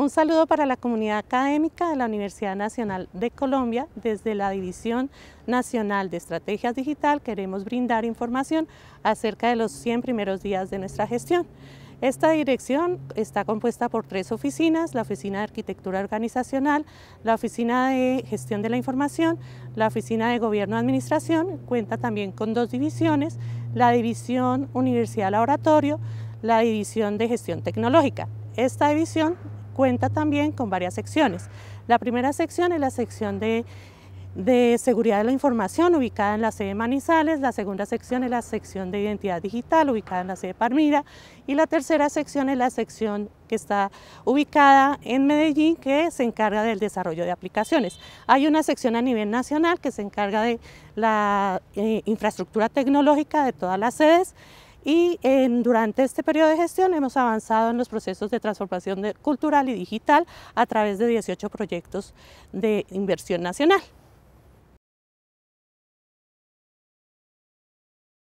Un saludo para la comunidad académica de la Universidad Nacional de Colombia. Desde la División Nacional de Estrategias Digital queremos brindar información acerca de los 100 primeros días de nuestra gestión. Esta dirección está compuesta por tres oficinas, la Oficina de Arquitectura Organizacional, la Oficina de Gestión de la Información, la Oficina de Gobierno e Administración, cuenta también con dos divisiones, la División Universidad Laboratorio, la División de Gestión Tecnológica. Esta división Cuenta también con varias secciones. La primera sección es la sección de seguridad de la información ubicada en la sede Manizales, la segunda sección es la sección de identidad digital ubicada en la sede Palmira y la tercera sección es la sección que está ubicada en Medellín que se encarga del desarrollo de aplicaciones. Hay una sección a nivel nacional que se encarga de la eh, infraestructura tecnológica de todas las sedes y durante este periodo de gestión hemos avanzado en los procesos de transformación cultural y digital a través de 18 proyectos de inversión nacional.